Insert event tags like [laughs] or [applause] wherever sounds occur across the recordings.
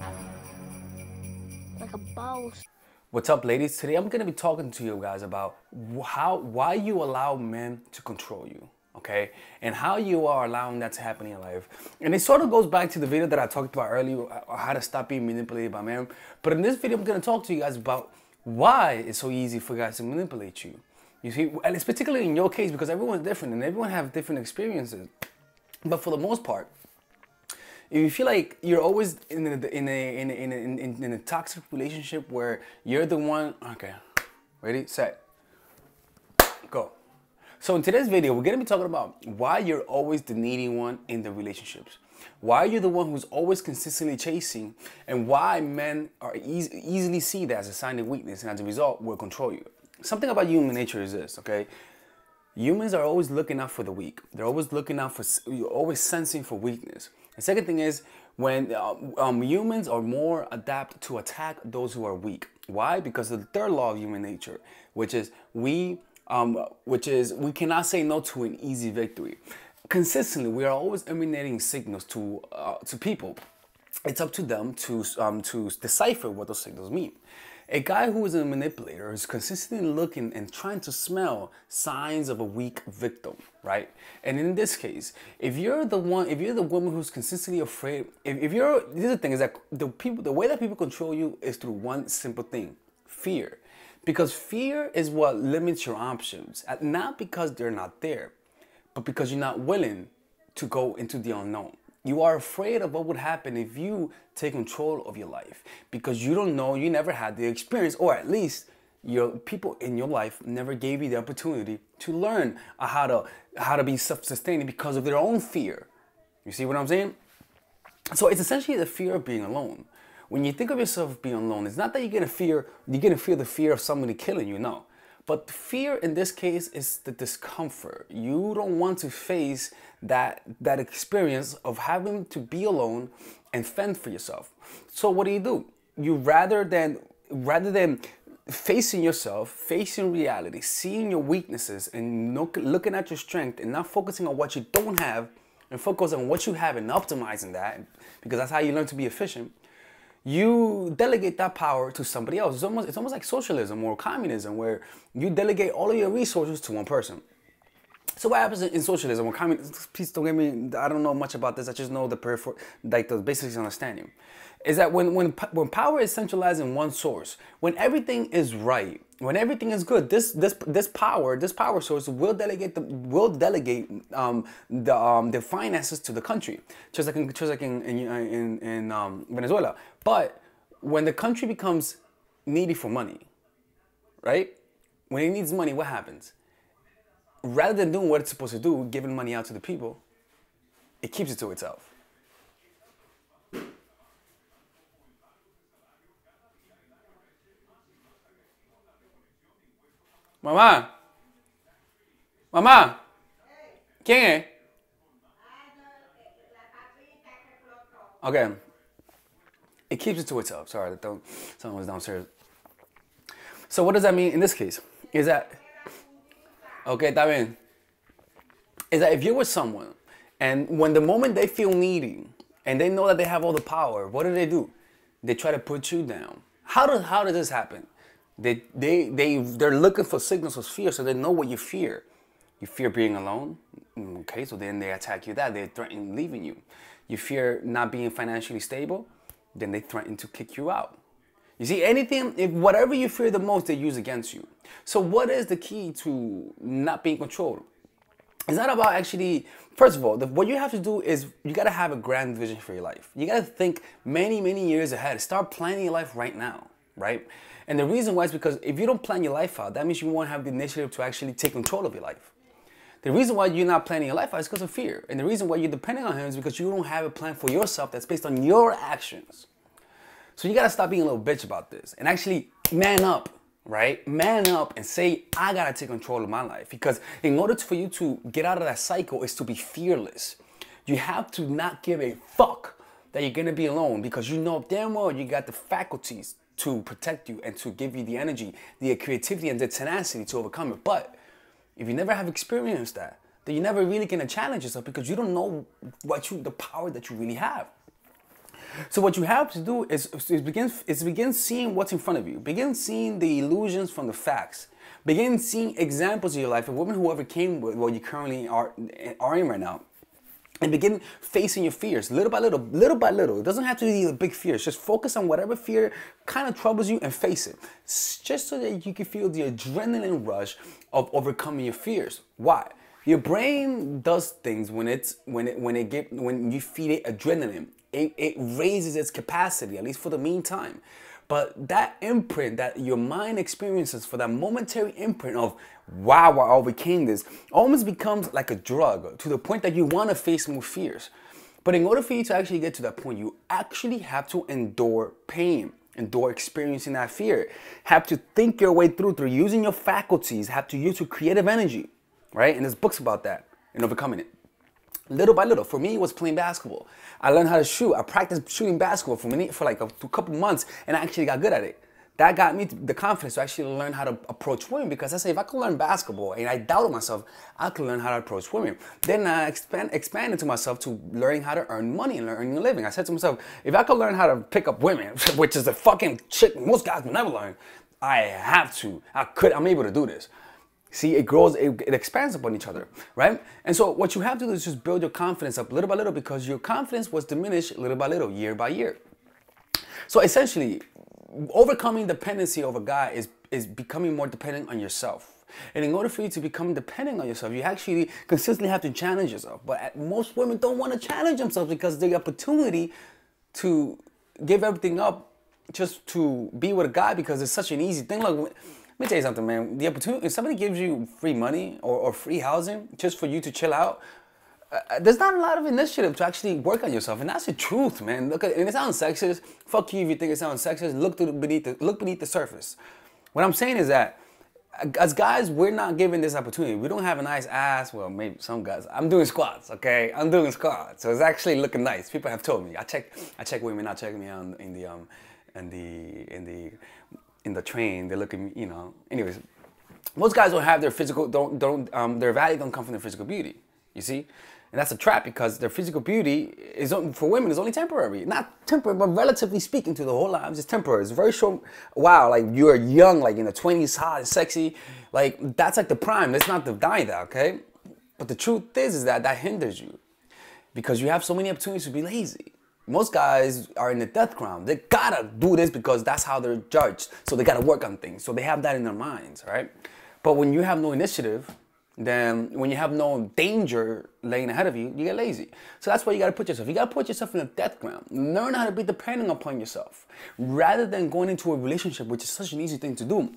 Like a boss. What's up ladies? Today I'm gonna be talking to you guys about how, why you allow men to control you okay and how you are allowing that to happen in your life and it sort of goes back to the video that i talked about earlier uh, uh, how to stop being manipulated by men but in this video i'm going to talk to you guys about why it's so easy for guys to manipulate you you see and it's particularly in your case because everyone's different and everyone have different experiences but for the most part if you feel like you're always in a, in a, in a, in a, in, in a toxic relationship where you're the one, okay, ready, set, go. So in today's video, we're gonna be talking about why you're always the needy one in the relationships. Why you're the one who's always consistently chasing and why men are easily see that as a sign of weakness and as a result will control you. Something about human nature is this, okay? Humans are always looking out for the weak. They're always looking out for, you're always sensing for weakness. The second thing is when uh, um, humans are more adapt to attack those who are weak. Why? Because of the third law of human nature, which is we, um, which is we cannot say no to an easy victory. Consistently, we are always emanating signals to uh, to people. It's up to them to um, to decipher what those signals mean. A guy who is a manipulator is consistently looking and trying to smell signs of a weak victim, right? And in this case, if you're the one, if you're the woman who's consistently afraid, if, if you're, this is the thing is that the people, the way that people control you is through one simple thing, fear. Because fear is what limits your options, not because they're not there, but because you're not willing to go into the unknown. You are afraid of what would happen if you take control of your life because you don't know, you never had the experience, or at least your people in your life never gave you the opportunity to learn how to how to be self-sustaining because of their own fear. You see what I'm saying? So it's essentially the fear of being alone. When you think of yourself being alone, it's not that you're gonna fear you're gonna feel the fear of somebody killing you. No, but fear in this case is the discomfort. You don't want to face that, that experience of having to be alone and fend for yourself. So what do you do? You rather than rather than facing yourself, facing reality, seeing your weaknesses and looking at your strength and not focusing on what you don't have and focus on what you have and optimizing that because that's how you learn to be efficient you delegate that power to somebody else. It's almost, it's almost like socialism or communism where you delegate all of your resources to one person. So what happens in socialism or communism? Please don't get me. I don't know much about this. I just know the peripheral, like the basics understanding, is that when when when power is centralized in one source, when everything is right, when everything is good, this this this power, this power source will delegate the will delegate um, the um, the finances to the country, just like in, just like in in, in, in um, Venezuela. But when the country becomes needy for money, right? When it needs money, what happens? Rather than doing what it's supposed to do, giving money out to the people, it keeps it to itself. Mamá. Mamá. ¿Quién es? Okay. It keeps it to itself. Sorry, don't, someone was downstairs. So what does that mean in this case? Is that okay? That means is that if you're with someone and when the moment they feel needy and they know that they have all the power, what do they do? They try to put you down. How does how does this happen? They, they, they, they're looking for signals of fear, so they know what you fear. You fear being alone. Mm, okay, so then they attack you that. They threaten leaving you. You fear not being financially stable. Then they threaten to kick you out. You see, anything, if whatever you fear the most, they use against you. So, what is the key to not being controlled? It's not about actually, first of all, the, what you have to do is you gotta have a grand vision for your life. You gotta think many, many years ahead. Start planning your life right now right? And the reason why is because if you don't plan your life out, that means you won't have the initiative to actually take control of your life. The reason why you're not planning your life out is because of fear. And the reason why you're depending on him is because you don't have a plan for yourself that's based on your actions. So you gotta stop being a little bitch about this and actually man up, right? Man up and say, I gotta take control of my life. Because in order for you to get out of that cycle is to be fearless. You have to not give a fuck that you're gonna be alone because you know damn well you got the faculties to protect you and to give you the energy, the creativity, and the tenacity to overcome it. But if you never have experienced that, then you're never really gonna challenge yourself because you don't know what you the power that you really have. So what you have to do is, is begin is begin seeing what's in front of you. Begin seeing the illusions from the facts. Begin seeing examples of your life of women who overcame what you currently are are in right now and begin facing your fears little by little, little by little. It doesn't have to be a big fear. just focus on whatever fear kind of troubles you and face it. Just so that you can feel the adrenaline rush of overcoming your fears. Why? Your brain does things when it's when it when it get when you feed it adrenaline. It, it raises its capacity, at least for the meantime. But that imprint that your mind experiences for that momentary imprint of, wow, I overcame this, almost becomes like a drug to the point that you want to face more fears. But in order for you to actually get to that point, you actually have to endure pain endure experiencing that fear have to think your way through through using your faculties have to use your creative energy right and there's books about that and overcoming it little by little. For me, it was playing basketball. I learned how to shoot. I practiced shooting basketball for many, for like a, a couple months, and I actually got good at it. That got me the confidence to actually learn how to approach women because I said if I could learn basketball and I doubted myself, I could learn how to approach women. Then I expand, expanded to myself to learning how to earn money and earning a living. I said to myself, if I could learn how to pick up women, [laughs] which is a fucking shit most guys never learn, I have to. I could. I'm able to do this. See, it grows, it, it, expands upon each other, right? And so what you have to do is just build your confidence up little by little because your confidence was diminished little by little, year by year. So essentially, overcoming dependency over God is, is becoming more dependent on yourself. And in order for you to become dependent on yourself, you actually consistently have to challenge yourself. But most women don't want to challenge themselves because the opportunity to give everything up just to be with God because it's such an easy thing. Like me tell you something, man. The opportunity, if somebody gives you free money or, or free housing just for you to chill out, uh, uh, there's not a lot of initiative to actually work on yourself, and that's the truth, man. Look, at, and it sounds sexist. Fuck you if you think it sounds sexist. Look the, beneath the, look beneath the surface. What I'm saying is that uh, as guys, we're not given this opportunity. We don't have a nice ass. Well, maybe some guys. I'm doing squats, okay? I'm doing squats, so it's actually looking nice. People have told me. I check, I check women. I check me out in the um, in the in the in the train, they look at me, you know. Anyways, most guys don't have their physical, don't, don't, um, their value don't come from their physical beauty, you see? And that's a trap because their physical beauty is for women is only temporary. Not temporary, but relatively speaking to the whole lives it's temporary. It's very short. Wow, like you're young, like in the 20s, hot and sexy. Like that's like the prime. That's not the die that, okay? But the truth is, is that that hinders you because you have so many opportunities to be lazy most guys are in the death ground. They gotta do this because that's how they're judged. So they gotta work on things. So they have that in their minds, right? But when you have no initiative, then when you have no danger laying ahead of you, you get lazy. So that's why you gotta put yourself. You gotta put yourself in a death ground. Learn how to be dependent upon yourself rather than going into a relationship, which is such an easy thing to do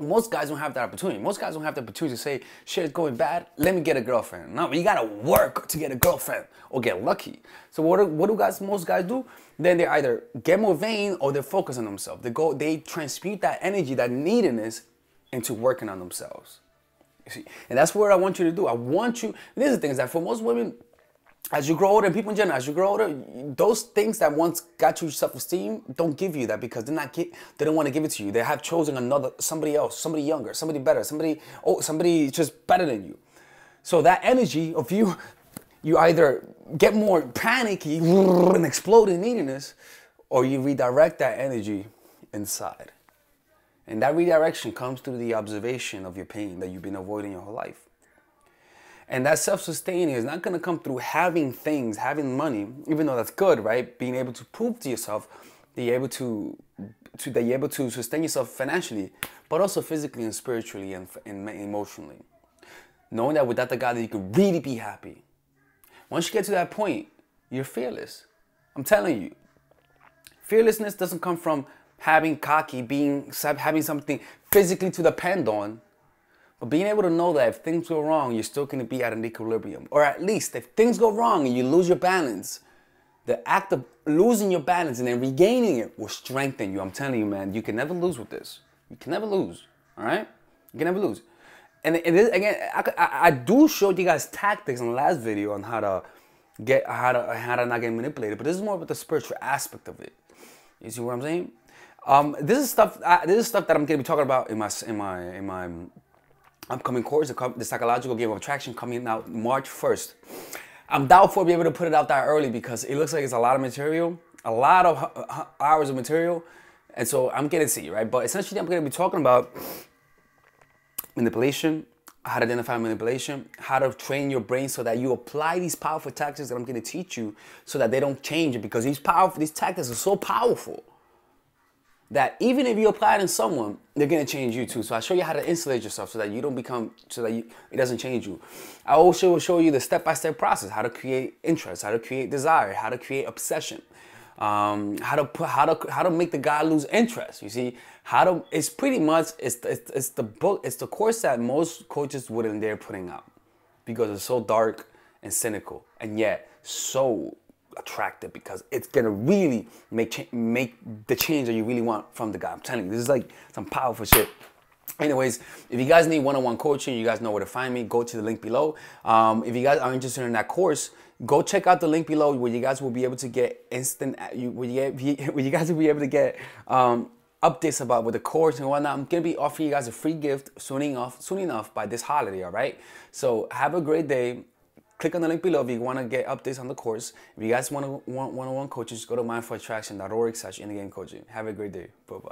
most guys don't have that opportunity. Most guys don't have the opportunity to say, is going bad, let me get a girlfriend. No, you gotta work to get a girlfriend or get lucky. So what do, what do guys, most guys do? Then they either get more vain or they focus on themselves. They go, they transmute that energy, that neediness into working on themselves. You see, and that's what I want you to do. I want you, this is the thing is that for most women, as you grow older, and people in general, as you grow older, those things that once got you self-esteem don't give you that because they're not get, they don't want to give it to you. They have chosen another, somebody else, somebody younger, somebody better, somebody oh, somebody just better than you. So that energy of you, you either get more panicky [laughs] and explode in neediness, or you redirect that energy inside. And that redirection comes through the observation of your pain that you've been avoiding your whole life. And that self sustaining is not gonna come through having things, having money, even though that's good, right? Being able to prove to yourself that you're able to, to that you're able to sustain yourself financially, but also physically and spiritually and, and emotionally. Knowing that without the God that you can really be happy. Once you get to that point, you're fearless. I'm telling you. Fearlessness doesn't come from having cocky, being having something physically to depend on. But being able to know that if things go wrong, you're still going to be at an equilibrium. Or at least if things go wrong and you lose your balance, the act of losing your balance and then regaining it will strengthen you. I'm telling you, man, you can never lose with this. You can never lose, all right? You can never lose. And, and this, again, I, I, I, do show you guys tactics in the last video on how to get how to how to not get manipulated, but this is more about the spiritual aspect of it. You see what I'm saying? Um, this is stuff. this is stuff that I'm gonna be talking about in my in my in my upcoming course, the psychological game of attraction, coming out March 1st. I'm doubtful to be able to put it out that early because it looks like it's a lot of material, a lot of hours of material, and so I'm getting to you, right? But essentially, I'm going to be talking about manipulation, how to identify manipulation, how to train your brain so that you apply these powerful tactics that I'm going to teach you so that they don't change it because these powerful these tactics are so powerful that even if you apply it in someone, they're gonna change you too. So I show you how to insulate yourself so that you don't become, so that you, it doesn't change you. I also will show you the step-by-step process, how to create interest, how to create desire, how to create obsession, um, how to put, how to, how to make the guy lose interest. You see, how to, it's pretty much, it's, it's, it's the book, it's the course that most coaches wouldn't dare putting out because it's so dark and cynical and yet so attractive because it's gonna really make cha- make the change that you really want from the guy. I'm telling you, this is like some powerful shit. Anyways, if you guys need one-on-one coaching, you guys know where to find me. Go to the link below. Um, if you guys are interested in that course, go check out the link below where you guys will be able to get instant. Uh, you where you, get, [laughs] where you guys will be able to get. Um, updates about with the course and whatnot. I'm gonna be offering you guys a free gift soon enough, soon enough by this holiday, all right? So have a great day click on the link below if you want to get updates on the course. If you guys want, to, want one-on-one coaches, go to mindfulattraction.org slash in-game coaching. Have a great day. Bye-bye.